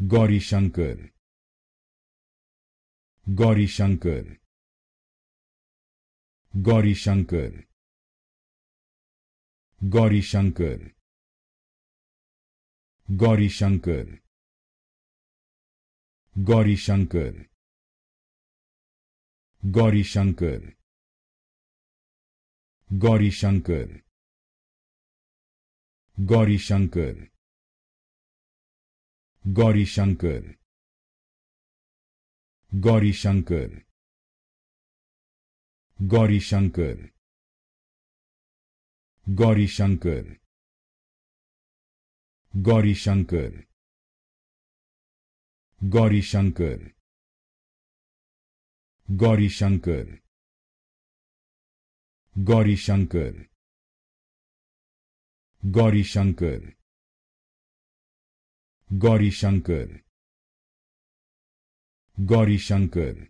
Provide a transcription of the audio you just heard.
Gauri Shankar Gauri Shankar Gauri Shankar Gauri Shankar Gauri Shankar Gauri Shankar Gauri Shankar Gauri Shankar Gauri Shankar Gauri Shankar Gauri Shankar Gauri Shankar Gauri Shankar Gauri Shankar Gauri Shankar Gauri Shankar Gauri Shankar Gauri Shankar Gauri Shankar Gauri Shankar